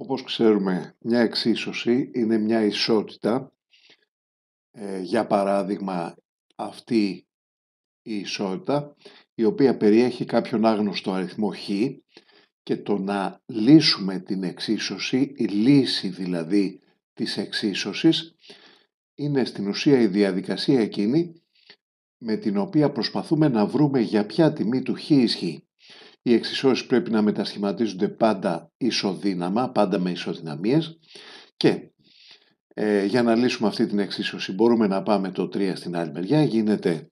Όπως ξέρουμε, μια εξίσωση είναι μια ισότητα. Ε, για παράδειγμα, αυτή η ισότητα, η οποία περιέχει κάποιον άγνωστο αριθμό χ και το να λύσουμε την εξίσωση, η λύση δηλαδή της εξίσωσης, είναι στην ουσία η διαδικασία εκείνη με την οποία προσπαθούμε να βρούμε για ποια τιμή του χ ισχύει. Οι εξισώσεις πρέπει να μετασχηματίζονται πάντα ισοδύναμα, πάντα με ισοδυναμίες και ε, για να λύσουμε αυτή την εξίσωση μπορούμε να πάμε το 3 στην άλλη μεριά, γίνεται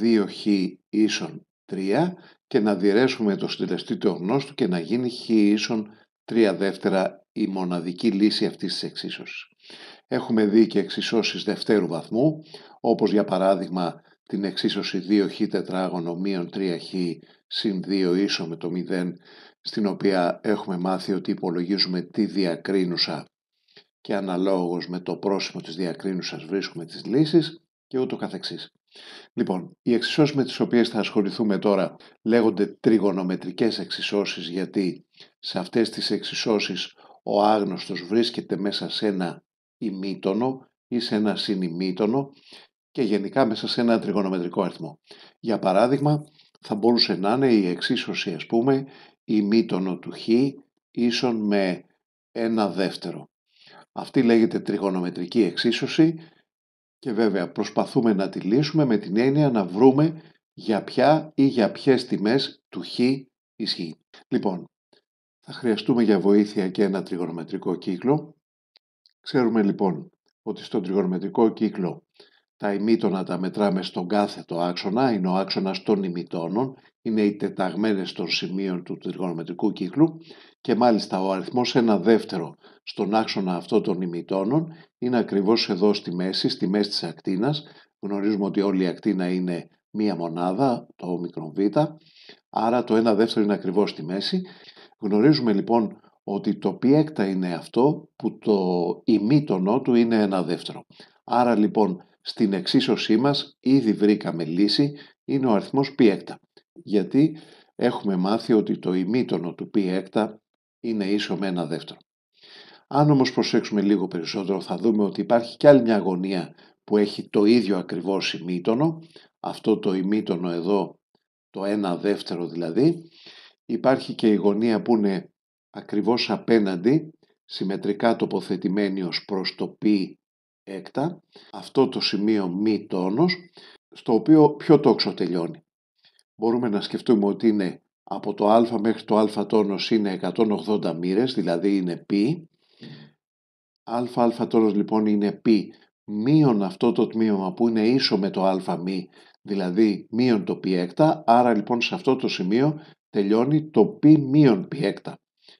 2χ ίσον 3 και να διαιρέσουμε το συντελεστή του γνώστου και να γίνει χ ίσον 3 δεύτερα η μοναδική λύση αυτής της εξίσωσης. Έχουμε δει και εξισώσεις δευτέρου βαθμού, όπως για παράδειγμα την εξίσωση 2χ τετράγωνο μείον 3χ συν 2 ίσο με το 0, στην οποία έχουμε μάθει ότι υπολογίζουμε τη διακρίνουσα και αναλόγως με το πρόσημο της διακρίνουσας βρίσκουμε τις λύσεις και ούτω καθεξής. Λοιπόν, οι εξισώσεις με τις οποίες θα ασχοληθούμε τώρα λέγονται τριγωνομετρικές εξισώσεις γιατί σε αυτές τις εξισώσεις ο άγνωστος βρίσκεται μέσα σε ένα ημίτονο ή σε ένα συνημίτονο και γενικά μέσα σε ένα τριγωνομετρικό αριθμό. Για παράδειγμα, θα μπορούσε να είναι η εξίσωση, ας πούμε, η μήτωνο του χ ίσον με ένα δεύτερο. Αυτή λέγεται τριγωνομετρική εξίσωση και βέβαια προσπαθούμε να τη λύσουμε με την έννοια να βρούμε για ποια ή για ποιες τιμές του χ ισχύει. Λοιπόν, θα χρειαστούμε για βοήθεια και ένα τριγωνομετρικό κύκλο. Ξέρουμε λοιπόν ότι στον τριγωνομετρικό κύκλο τα ημίτονα τα μετράμε στον κάθετο άξονα, είναι ο άξονας των ημιτώνων. είναι οι τεταγμένες των σημείων του τριγωνομετρικού κύκλου και μάλιστα ο αριθμός 1 δεύτερο στον άξονα αυτό των ημιτώνων είναι ακριβώς εδώ στη μέση, στη μέση της ακτίνας. Γνωρίζουμε ότι όλη η ακτίνα είναι μία μονάδα, το μικρό β, άρα το 1 δεύτερο είναι ακριβώς στη μέση. Γνωρίζουμε λοιπόν ότι το π είναι αυτό που το ημίτονο του είναι 1 δεύτερο. Άρα λοιπόν στην εξίσωσή μας ήδη βρήκαμε λύση, είναι ο αριθμός π έκτα. Γιατί έχουμε μάθει ότι το ημίτονο του π έκτα είναι ίσο με ένα δεύτερο. Αν όμως προσέξουμε λίγο περισσότερο θα δούμε ότι υπάρχει και άλλη μια γωνία που έχει το ίδιο ακριβώς ημίτονο, αυτό το ημίτονο εδώ, το ένα δεύτερο δηλαδή, υπάρχει και η γωνία που είναι ακριβώς απέναντι, συμμετρικά τοποθετημένη ως προς το π έκτα, αυτό το σημείο μη τόνος, στο οποίο πιο τόξο τελειώνει. Μπορούμε να σκεφτούμε ότι είναι από το α μέχρι το α τόνος είναι 180 μοίρες, δηλαδή είναι π. α α τόνος λοιπόν είναι π μείον αυτό το τμήμα που είναι ίσο με το α μη, δηλαδή μείον το π άρα λοιπόν σε αυτό το σημείο τελειώνει το π μείον π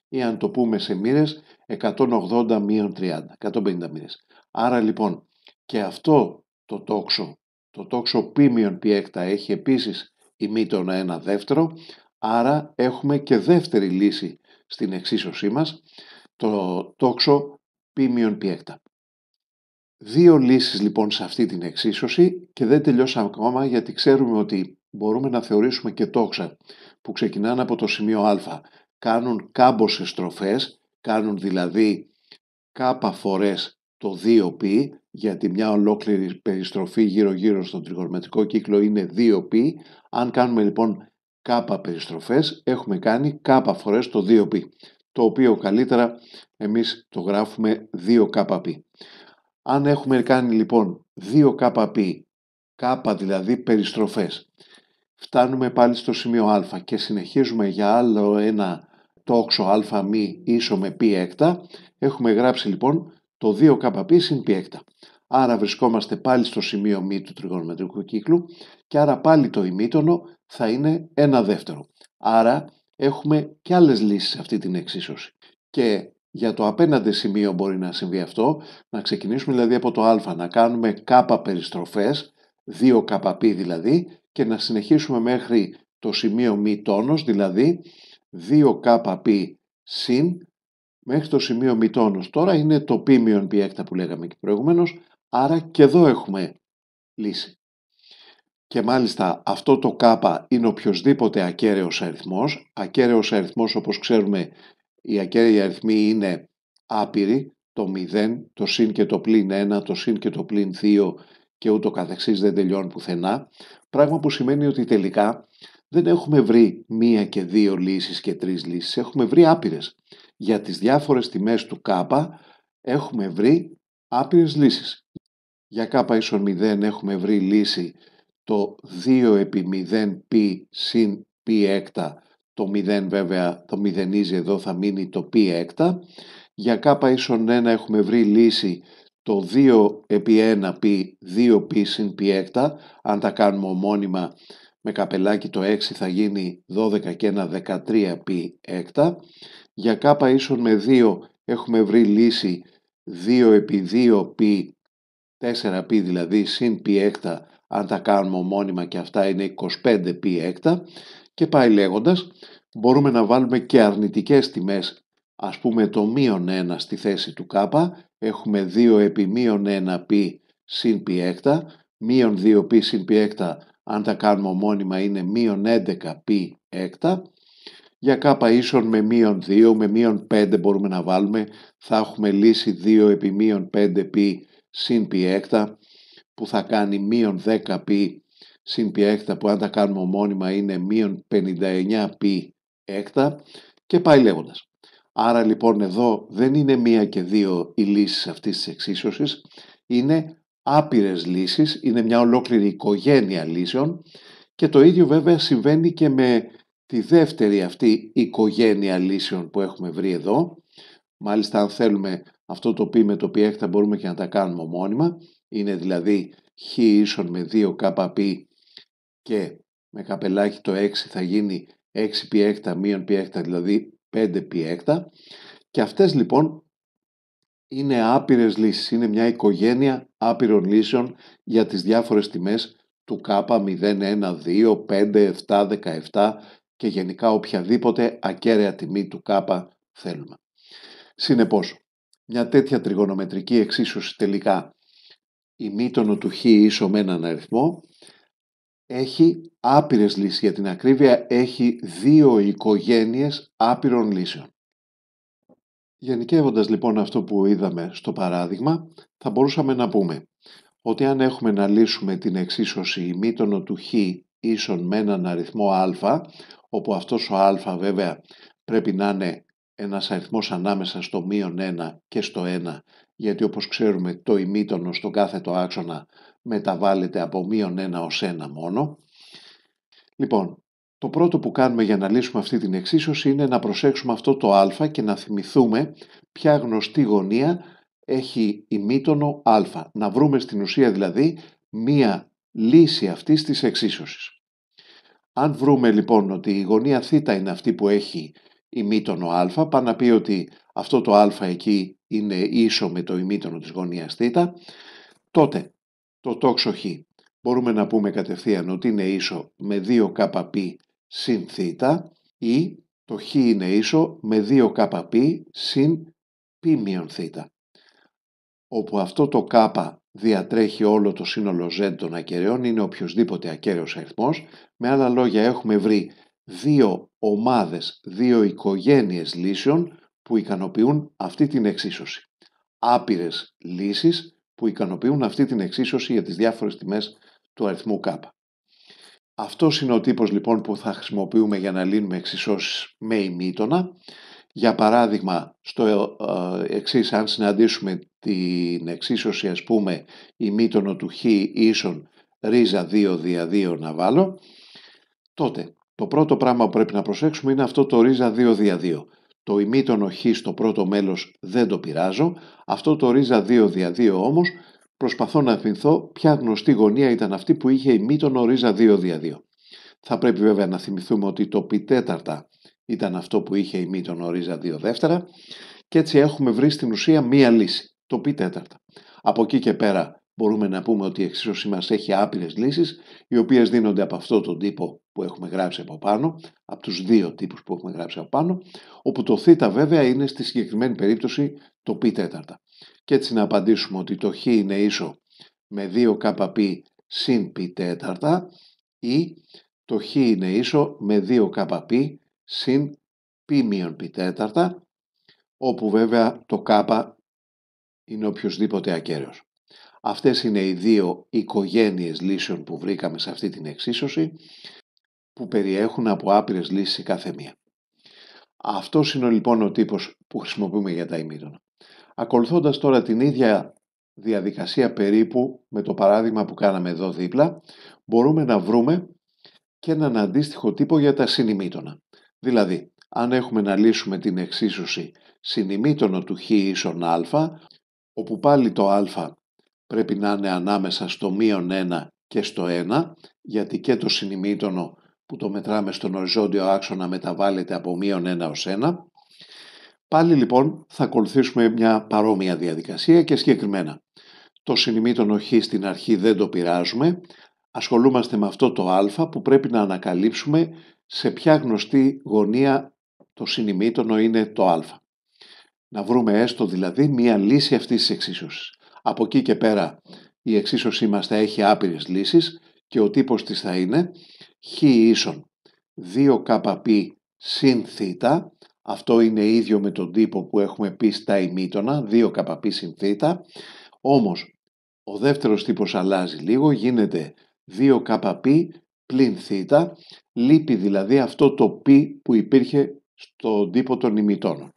Ή αν το πούμε σε μοίρες, 180 μείον 30, 150 μοίρες. Άρα λοιπόν και αυτό το τόξο, το τόξο πίμιον πιέκτα έχει επίσης ημίτονα ένα δεύτερο, άρα έχουμε και δεύτερη λύση στην εξίσωσή μας, το τόξο πίμιον πιέκτα. Δύο λύσεις λοιπόν σε αυτή την εξίσωση και δεν τελειώσαμε ακόμα γιατί ξέρουμε ότι μπορούμε να θεωρήσουμε και τόξα που ξεκινάνε από το σημείο α. Κάνουν κάμποσες στροφές, κάνουν δηλαδή κάπα φορές το 2π, γιατί μια ολόκληρη περιστροφή γύρω-γύρω στον τριγωνομετρικό κύκλο είναι 2π. Αν κάνουμε λοιπόν k περιστροφές, έχουμε κάνει k φορές το 2π, το οποίο καλύτερα εμείς το γράφουμε 2kπ. Αν έχουμε κάνει λοιπόν 2kπ, k δηλαδή περιστροφές, φτάνουμε πάλι στο σημείο α και συνεχίζουμε για άλλο ένα τόξο α μη ίσο με π έκτα, έχουμε γράψει λοιπόν το 2kπ συν π έκτα. Άρα βρισκόμαστε πάλι στο σημείο μη του τριγωνομετρικού κύκλου και άρα πάλι το ημίτονο θα είναι ένα δεύτερο. Άρα έχουμε και άλλες λύσεις σε αυτή την εξίσωση. Και για το απέναντι σημείο μπορεί να συμβεί αυτό, να ξεκινήσουμε δηλαδή από το α, να κάνουμε κάπα περιστροφές, 2 κπ δηλαδή, και να συνεχίσουμε μέχρι το σημείο μη τόνος, δηλαδή 2 κπ συν μέχρι το σημείο μητώνος. Τώρα είναι το πίμιον πιέκτα που λέγαμε και προηγουμένως, άρα και εδώ έχουμε λύση. Και μάλιστα αυτό το κάπα είναι οποιοδήποτε ακέραιος αριθμός. Ακέραιος αριθμός όπως ξέρουμε οι ακέραιοι αριθμοί είναι άπειροι, το 0, το συν και το πλήν 1, το συν και το πλήν 2 και ούτω καθεξής δεν τελειώνει πουθενά, πράγμα που σημαίνει ότι τελικά δεν έχουμε βρει μία και δύο λύσεις και τρεις λύσεις, έχουμε βρει άπειρες. Για τις διάφορες τιμές του κάπα έχουμε βρει άπειρες λύσεις. Για κάπα ίσον 0 έχουμε βρει λύση το 2 επί 0π συν π έκτα, το 0 βέβαια το μηδενίζει εδώ θα μείνει το π έκτα. Για κάπα ίσον 1 έχουμε βρει λύση το 2 επί 1 πι 2 πι συν πι έκτα. Αν τα κάνουμε ομώνυμα με καπελάκι το 6 θα γίνει 12 και ένα 13 πι έκτα. Για κάπα ίσον με 2 έχουμε βρει λύση 2 επί 2 πι 4 πι δηλαδή συν πι έκτα. Αν τα κάνουμε ομώνυμα και αυτά είναι 25 πι έκτα. Και πάει λέγοντας μπορούμε να βάλουμε και αρνητικές τιμές ας πούμε το μείον 1 στη θέση του κάπα έχουμε 2 επί μείον 1 1π συν πι έκτα, μείον 2 2π συν π έκτα, αν τα κάνουμε ομώνυμα είναι μείον 11 11π έκτα, για κάπα ίσον με μείον 2, με μείον 5 μπορούμε να βάλουμε, θα έχουμε λύση 2 επί μείον 5 5π συν πι έκτα, που θα κάνει μείον 10 10π συν π έκτα, που αν τα κάνουμε ομώνυμα είναι μείον 59 59π έκτα, και πάει λέγοντας. Άρα λοιπόν εδώ δεν είναι μία και δύο οι λύσεις αυτής της εξίσωσης, είναι άπειρες λύσεις, είναι μια ολόκληρη οικογένεια λύσεων και το ίδιο βέβαια συμβαίνει και με τη δεύτερη αυτή οικογένεια λύσεων που έχουμε βρει εδώ. Μάλιστα αν θέλουμε αυτό το πι με το πι έκτα μπορούμε και να τα κάνουμε μόνιμα. Είναι δηλαδή χ ίσον με 2 κπ και με καπελάκι το 6 θα γίνει 6 πι έκτα μείον πι έκτα δηλαδή 5 π 6 και αυτές λοιπόν είναι άπειρες λύσεις, είναι μια οικογένεια άπειρων λύσεων για τις διάφορες τιμές του K0, 1, 2, 5, 7, 17 και γενικά οποιαδήποτε ακέραια τιμή του K θέλουμε. Συνεπώς, μια τέτοια τριγωνομετρική εξίσωση τελικά η ημίτονο του χ ίσο με έναν αριθμό έχει άπειρες λύσεις. Για την ακρίβεια έχει δύο οικογένειες άπειρων λύσεων. Γενικεύοντας λοιπόν αυτό που είδαμε στο παράδειγμα, θα μπορούσαμε να πούμε ότι αν έχουμε να λύσουμε την εξίσωση ημίτονο του χ ίσον με έναν αριθμό α, όπου αυτός ο α βέβαια πρέπει να είναι ένας αριθμός ανάμεσα στο μείον 1 και στο 1, γιατί όπως ξέρουμε το ημίτονο στον κάθετο άξονα μεταβάλλεται από μείον 1 ως 1 μόνο. Λοιπόν, το πρώτο που κάνουμε για να λύσουμε αυτή την εξίσωση είναι να προσέξουμε αυτό το α και να θυμηθούμε ποια γνωστή γωνία έχει μήτωνο α. Να βρούμε στην ουσία δηλαδή μία λύση αυτής της εξίσωσης. Αν βρούμε λοιπόν ότι η γωνία θ είναι αυτή που έχει ημίτονο α, πάνω να πει ότι αυτό το α εκεί είναι ίσο με το ημίτονο της γωνίας θ, τότε το τόξο χ. Μπορούμε να πούμε κατευθείαν ότι είναι ίσο με 2 κπ συν θ ή το χ είναι ίσο με 2 κπ συν π θ. Όπου αυτό το κ διατρέχει όλο το σύνολο z των ακεραίων, είναι οποιοδήποτε ακέραιος αριθμός. Με άλλα λόγια έχουμε βρει δύο ομάδες, δύο οικογένειες λύσεων που ικανοποιούν αυτή την εξίσωση. Άπειρες λύσεις που ικανοποιούν αυτή την εξίσωση για τις διάφορες τιμές του αριθμού K. Αυτός είναι ο τύπος λοιπόν που θα χρησιμοποιούμε για να λύνουμε εξισώσεις με ημίτονα. Για παράδειγμα, στο ε, εξής, αν συναντήσουμε την εξίσωση ας πούμε ημίτονο του χ ίσον ρίζα 2 δια 2 να βάλω, τότε το πρώτο πράγμα που πρέπει να προσέξουμε είναι αυτό το ρίζα 2 δια 2 το των χ στο πρώτο μέλος δεν το πειράζω, αυτό το ρίζα 2 δια 2 όμως προσπαθώ να θυμηθώ ποια γνωστή γωνία ήταν αυτή που είχε ημίτονο ρίζα 2 δια 2. Θα πρέπει βέβαια να θυμηθούμε ότι το πι τέταρτα ήταν αυτό που είχε ημίτονο ρίζα 2 δεύτερα και έτσι έχουμε βρει στην ουσία μία λύση, το πι τέταρτα. Από εκεί και πέρα μπορούμε να πούμε ότι η εξίσωση μας έχει άπειρες λύσεις, οι οποίες δίνονται από αυτό τον τύπο που έχουμε γράψει από πάνω, από τους δύο τύπους που έχουμε γράψει από πάνω, όπου το θ βέβαια είναι στη συγκεκριμένη περίπτωση το π τέταρτα. Και έτσι να απαντήσουμε ότι το χ είναι ίσο με 2 κπ συν π τέταρτα ή το χ είναι ίσο με 2 κπ συν π μείον π τέταρτα, όπου βέβαια το κ είναι οποιοδήποτε ακέραιος. Αυτές είναι οι δύο οικογένειες λύσεων που βρήκαμε σε αυτή την εξίσωση που περιέχουν από άπειρες λύσεις η κάθε μία. Αυτός είναι λοιπόν ο τύπος που χρησιμοποιούμε για τα ημίτωνα. Ακολουθώντας τώρα την ίδια διαδικασία περίπου με το παράδειγμα που κάναμε εδώ δίπλα, μπορούμε να βρούμε και έναν αντίστοιχο τύπο για τα συνημίτωνα. Δηλαδή, αν έχουμε να λύσουμε την εξίσωση συνημίτωνο του χ ίσον α, όπου πάλι το α πρέπει να είναι ανάμεσα στο μείον 1 και στο 1, γιατί και το συνημείτονο που το μετράμε στον οριζόντιο άξονα μεταβάλλεται από μείον 1 ως 1. Πάλι λοιπόν θα ακολουθήσουμε μια παρόμοια διαδικασία και συγκεκριμένα. Το συνημείτονο χ στην αρχή δεν το πειράζουμε, ασχολούμαστε με αυτό το α που πρέπει να ανακαλύψουμε σε ποια γνωστή γωνία το συνημείτονο είναι το α. Να βρούμε έστω δηλαδή μία λύση αυτής της εξίσωσης. Από εκεί και πέρα η εξίσωσή μας θα έχει άπειρες λύσεις και ο τύπος της θα είναι χ ίσον 2kπ συν θ, αυτό είναι ίδιο με τον τύπο που έχουμε πει στα ημίτονα, 2kπ συν θ, όμως ο δεύτερος τύπος αλλάζει λίγο, γίνεται 2kπ πλην θ, λείπει δηλαδή αυτό το π που υπήρχε στον τύπο των ημιτώνων.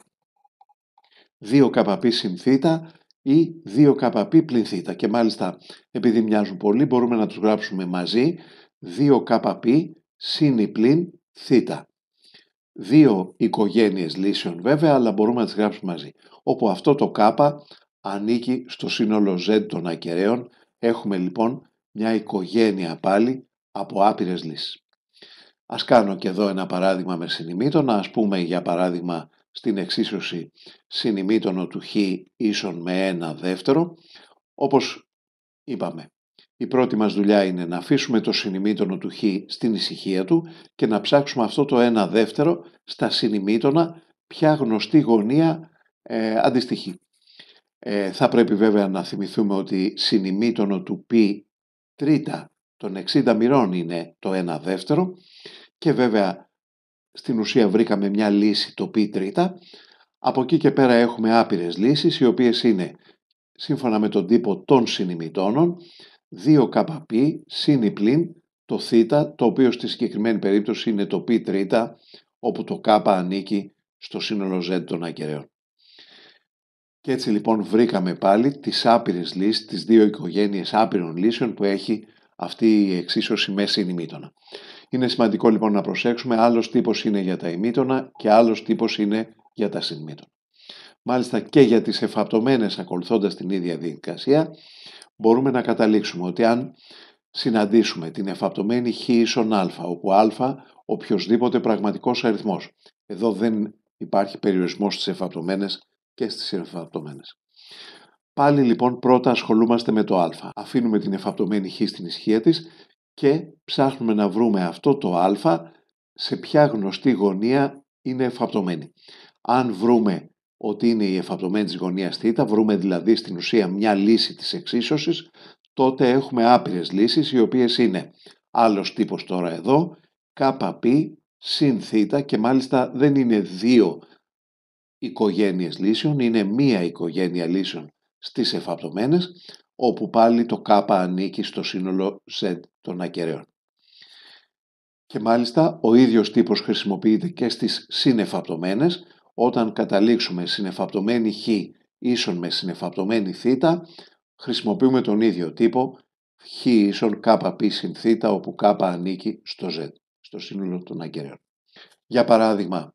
2kπ συν θ ή 2kp πλην θ. Και μάλιστα επειδή μοιάζουν πολύ μπορούμε να τους γράψουμε μαζί 2kp συν ή πλην θ. Δύο οικογένειες λύσεων βέβαια, αλλά μπορούμε να τις γράψουμε μαζί. Όπου αυτό το κάπα ανήκει στο σύνολο z των ακεραίων, έχουμε λοιπόν μια οικογένεια πάλι από άπειρες λύσεις. Ας κάνω και εδώ ένα παράδειγμα με συνημήτωνα, ας πούμε για παράδειγμα στην εξίσωση συνημήτωνο του χ ίσον με ένα δεύτερο. Όπως είπαμε, η πρώτη μας δουλειά είναι να αφήσουμε το συνημήτωνο του χ στην ησυχία του και να ψάξουμε αυτό το ένα δεύτερο στα συνημήτωνα ποια γνωστή γωνία ε, αντιστοιχεί. Ε, θα πρέπει βέβαια να θυμηθούμε ότι συνημήτωνο του π τρίτα των 60 μοιρών είναι το ένα δεύτερο και βέβαια στην ουσία βρήκαμε μια λύση το π τρίτα. Από εκεί και πέρα έχουμε άπειρες λύσεις, οι οποίες είναι, σύμφωνα με τον τύπο των συνημιτώνων, 2 κπ συν το θ, το οποίο στη συγκεκριμένη περίπτωση είναι το π τρίτα, όπου το κ ανήκει στο σύνολο ζ των ακεραίων. Και έτσι λοιπόν βρήκαμε πάλι τις άπειρες λύσεις, τις δύο οικογένειες άπειρων λύσεων που έχει αυτή η εξίσωση με συνημίτωνα. Είναι σημαντικό λοιπόν να προσέξουμε άλλος τύπος είναι για τα ημίτονα και άλλος τύπος είναι για τα συνμήτωνα. Μάλιστα και για τις εφαπτωμένες ακολουθώντας την ίδια διαδικασία μπορούμε να καταλήξουμε ότι αν συναντήσουμε την εφαπτωμένη χ ίσον α, όπου α οποιοδήποτε πραγματικός αριθμός. Εδώ δεν υπάρχει περιορισμός στις εφαπτωμένες και στις εφαπτωμένες. Πάλι λοιπόν πρώτα ασχολούμαστε με το α. Αφήνουμε την εφαπτωμένη χ στην ισχύα της και ψάχνουμε να βρούμε αυτό το α σε ποια γνωστή γωνία είναι εφαπτωμένη. Αν βρούμε ότι είναι η εφαπτωμένη της γωνίας θ, βρούμε δηλαδή στην ουσία μια λύση της εξίσωσης, τότε έχουμε άπειρες λύσεις οι οποίες είναι άλλος τύπος τώρα εδώ, κπ συν θ και μάλιστα δεν είναι δύο οικογένειες λύσεων, είναι μία οικογένεια λύσεων στις εφαπτωμένες όπου πάλι το κάπα ανήκει στο σύνολο Z των ακεραίων. Και μάλιστα ο ίδιος τύπος χρησιμοποιείται και στις συνεφαπτωμένες, όταν καταλήξουμε συνεφαπτωμένη χ ίσον με συνεφαπτωμένη θ, χρησιμοποιούμε τον ίδιο τύπο χ ίσον κάπα π συν θ, όπου κάπα ανήκει στο z, στο σύνολο των ακεραίων. Για παράδειγμα,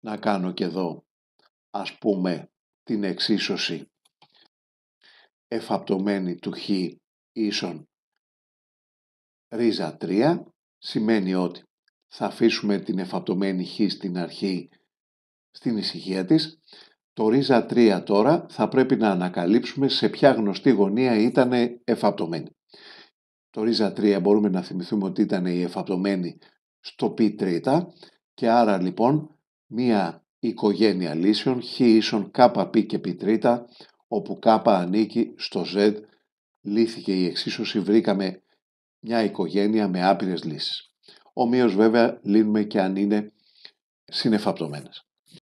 να κάνω και εδώ, ας πούμε, την εξίσωση εφαπτωμένη του χ ίσον ρίζα 3 σημαίνει ότι θα αφήσουμε την εφαπτωμένη χ στην αρχή στην ησυχία της. Το ρίζα 3 τώρα θα πρέπει να ανακαλύψουμε σε ποια γνωστή γωνία ήταν εφαπτωμένη. Το ρίζα 3 μπορούμε να θυμηθούμε ότι ήταν η εφαπτωμένη στο π τρίτα και άρα λοιπόν μία οικογένεια λύσεων χ ίσον κ και π τρίτα όπου κάπα ανήκει στο Z, λύθηκε η εξίσωση, βρήκαμε μια οικογένεια με άπειρες λύσεις. Ομοίως βέβαια λύνουμε και αν είναι συνεφαπτωμένες.